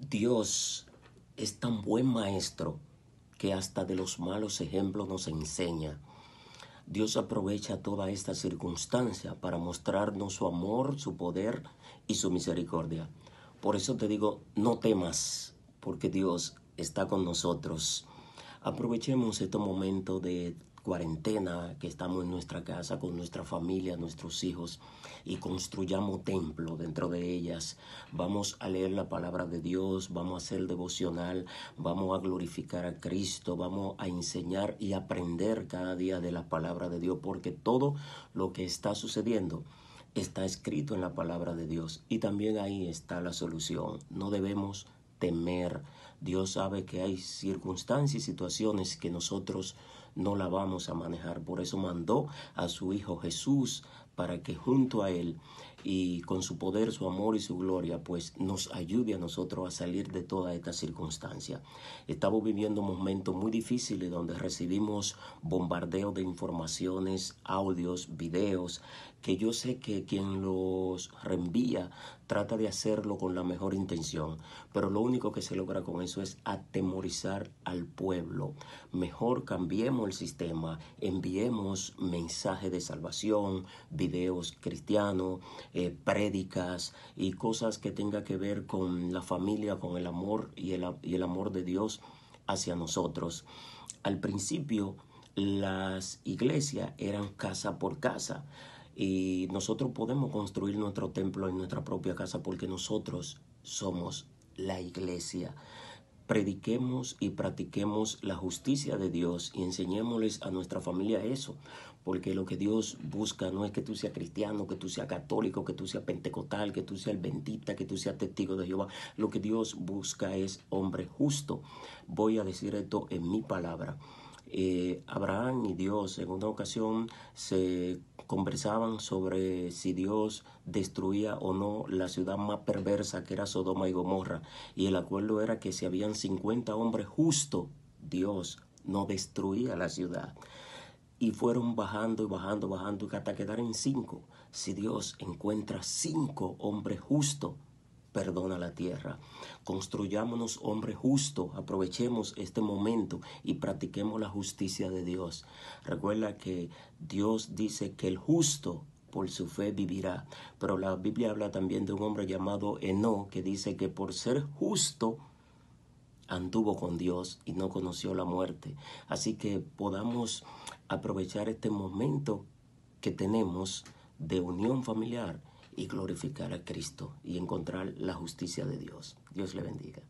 Dios es tan buen maestro que hasta de los malos ejemplos nos enseña. Dios aprovecha toda esta circunstancia para mostrarnos su amor, su poder y su misericordia. Por eso te digo, no temas, porque Dios está con nosotros. Aprovechemos este momento de cuarentena, que estamos en nuestra casa con nuestra familia, nuestros hijos, y construyamos templo dentro de ellas. Vamos a leer la palabra de Dios, vamos a ser devocional, vamos a glorificar a Cristo, vamos a enseñar y aprender cada día de la palabra de Dios, porque todo lo que está sucediendo está escrito en la palabra de Dios y también ahí está la solución. No debemos temer. Dios sabe que hay circunstancias y situaciones que nosotros no la vamos a manejar. Por eso mandó a su Hijo Jesús para que junto a Él y con su poder, su amor y su gloria, pues nos ayude a nosotros a salir de toda esta circunstancia. Estamos viviendo momentos muy difíciles donde recibimos bombardeo de informaciones, audios, videos, que yo sé que quien los reenvía trata de hacerlo con la mejor intención, pero lo único que se logra con eso es atemorizar al pueblo. Mejor cambiemos el sistema, enviemos mensajes de salvación, videos cristianos, eh, prédicas y cosas que tenga que ver con la familia, con el amor y el, y el amor de Dios hacia nosotros. Al principio las iglesias eran casa por casa y nosotros podemos construir nuestro templo en nuestra propia casa porque nosotros somos la iglesia prediquemos y practiquemos la justicia de Dios y enseñémosles a nuestra familia eso, porque lo que Dios busca no es que tú seas cristiano, que tú seas católico, que tú seas pentecostal, que tú seas bendita, que tú seas testigo de Jehová. Lo que Dios busca es hombre justo. Voy a decir esto en mi palabra. Eh, Abraham y Dios en una ocasión se conversaban sobre si Dios destruía o no la ciudad más perversa que era Sodoma y Gomorra. Y el acuerdo era que si habían 50 hombres justos, Dios no destruía la ciudad. Y fueron bajando y bajando, bajando hasta quedar en cinco. Si Dios encuentra cinco hombres justos, perdona la tierra. Construyámonos hombre justo, aprovechemos este momento y practiquemos la justicia de Dios. Recuerda que Dios dice que el justo por su fe vivirá. Pero la Biblia habla también de un hombre llamado Eno, que dice que por ser justo anduvo con Dios y no conoció la muerte. Así que podamos aprovechar este momento que tenemos de unión familiar y glorificar a Cristo y encontrar la justicia de Dios. Dios le bendiga.